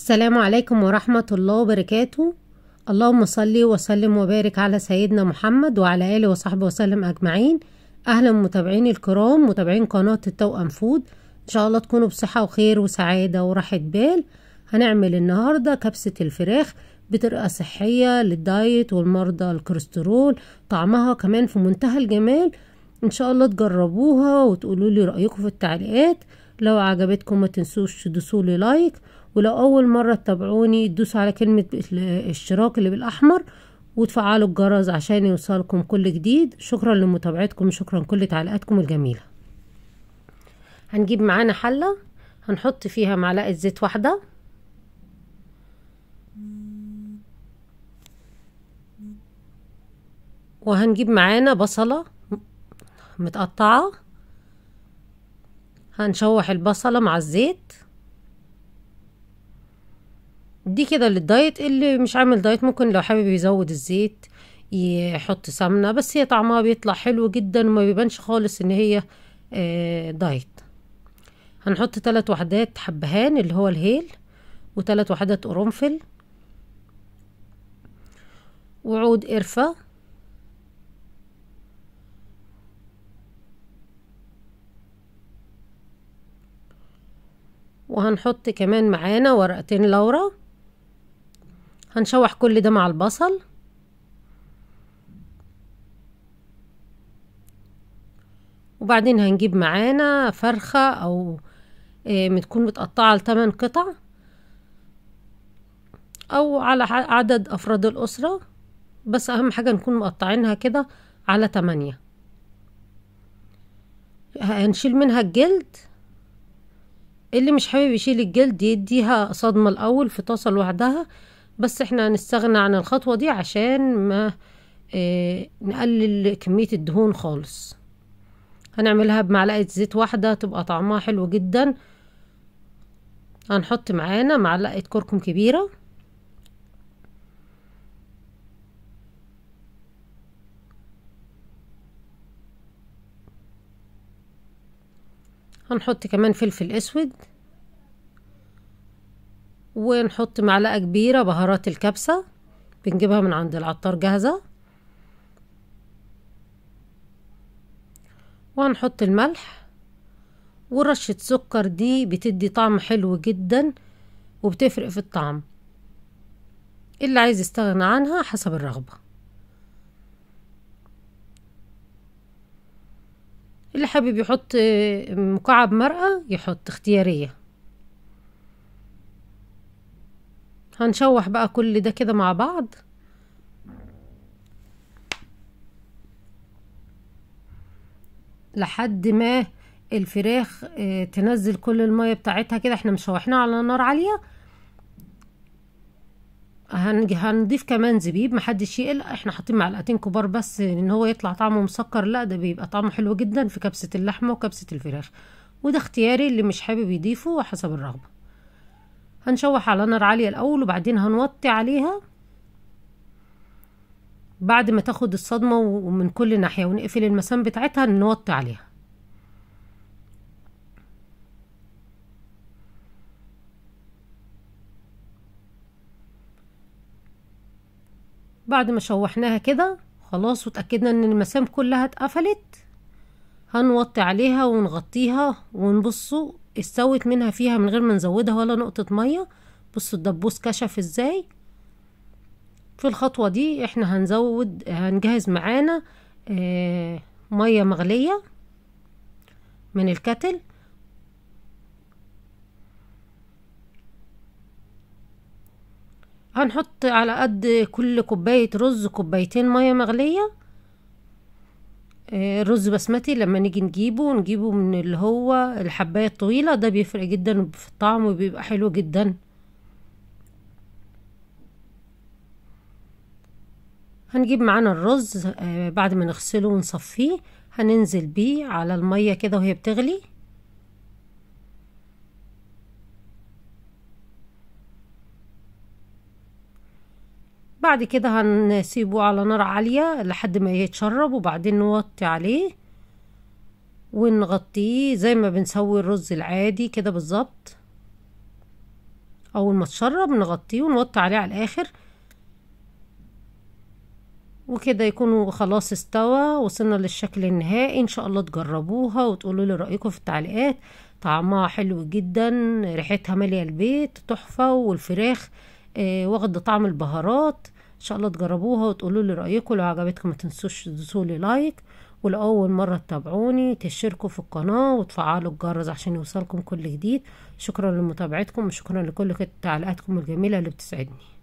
السلام عليكم ورحمة الله وبركاته اللهم صلي وسلم وبارك على سيدنا محمد وعلى آله وصحبه وسلم أجمعين أهلا متابعين الكرام متابعين قناة التوأم فود إن شاء الله تكونوا بصحة وخير وسعادة وراحة بال هنعمل النهاردة كبسة الفراخ بطريقة صحية للدايت والمرضى الكوليسترول طعمها كمان في منتهى الجمال ان شاء الله تجربوها وتقولوا لي رأيكم في التعليقات لو عجبتكم ما تنسوش تدوسوا لي لايك ولو اول مره تتابعوني دوسوا على كلمه الاشتراك اللي بالاحمر وتفعلوا الجرس عشان يوصلكم كل جديد شكرا لمتابعتكم شكرا كل تعليقاتكم الجميله هنجيب معانا حله هنحط فيها معلقه زيت واحده وهنجيب معانا بصله متقطعه هنشوح البصله مع الزيت دي كده للدايت اللي مش عامل دايت ممكن لو حابب يزود الزيت يحط سمنة بس هي طعمها بيطلع حلو جدا وما بيبانش خالص ان هي آه، دايت هنحط ثلاث وحدات حبهان اللي هو الهيل وثلاث وحدات قرنفل وعود قرفة وهنحط كمان معانا ورقتين لورا هنشوح كل ده مع البصل وبعدين هنجيب معانا فرخة او آه، بتكون متقطعة لتمن قطع او على عدد افراد الاسرة بس اهم حاجة نكون مقطعينها كده على تمانية هنشيل منها الجلد اللي مش حابب يشيل الجلد يديها صدمة الاول في طاسة لوحدها بس احنا نستغنى عن الخطوة دي عشان ما اه نقلل كمية الدهون خالص هنعملها بمعلقة زيت واحدة تبقى طعمها حلو جدا هنحط معانا معلقة كركم كبيرة هنحط كمان فلفل اسود ونحط معلقة كبيرة بهارات الكبسة بنجيبها من عند العطار جاهزة وهنحط الملح ورشة سكر دي بتدي طعم حلو جدا وبتفرق في الطعم اللي عايز يستغنى عنها حسب الرغبة اللي حابب يحط مكعب مرقة يحط اختيارية هنشوح بقى كل ده كده مع بعض لحد ما الفراخ آه، تنزل كل المية بتاعتها كده احنا مشوحناها على نار عالية هنضيف كمان زبيب محدش يقلق احنا حاطين معلقتين كبار بس ان هو يطلع طعمه مسكر لا ده بيبقى طعمه حلو جدا في كبسة اللحمة وكبسة الفراخ وده اختياري اللي مش حابب يضيفه حسب الرغبة هنشوح على نار عالية الأول وبعدين هنوطي عليها بعد ما تاخد الصدمة ومن كل ناحية ونقفل المسام بتاعتها نوطي عليها بعد ما شوحناها كده خلاص وتأكدنا ان المسام كلها اتقفلت هنوطي عليها ونغطيها ونبصوا استوت منها فيها من غير ما نزودها ولا نقطة مية بصوا الدبوس كشف ازاي في الخطوة دي احنا هنزود هنجهز معانا اه مية مغلية من الكتل هنحط على قد كل كوباية رز كوبايتين مية مغلية الرز آه، بسمتي لما نيجي نجيبه نجيبه من اللي هو الحباية الطويلة ده بيفرق جدا في الطعم وبيبقى حلو جدا هنجيب معانا الرز آه، بعد ما نغسله ونصفيه هننزل بيه على المية كده وهي بتغلي بعد كده هنسيبه على نار عالية لحد ما يتشرب وبعدين نوطي عليه ونغطيه زي ما بنسوي الرز العادي كده بالظبط اول ما تشرب نغطيه ونوطي عليه على الاخر وكده يكونوا خلاص استوى وصلنا للشكل النهائي ان شاء الله تجربوها وتقولوا لي رايكم في التعليقات طعمها حلو جدا ريحتها ماليه البيت تحفه والفراخ آه واخده طعم البهارات ان شاء الله تجربوها وتقولوا لي رايكم لو عجبتكم ما تنسوش تدوسوا لي لايك ولاول مره تتابعوني تشتركوا في القناه وتفعلوا الجرس عشان يوصلكم كل جديد شكرا لمتابعتكم وشكرا لكل تعليقاتكم الجميله اللي بتسعدني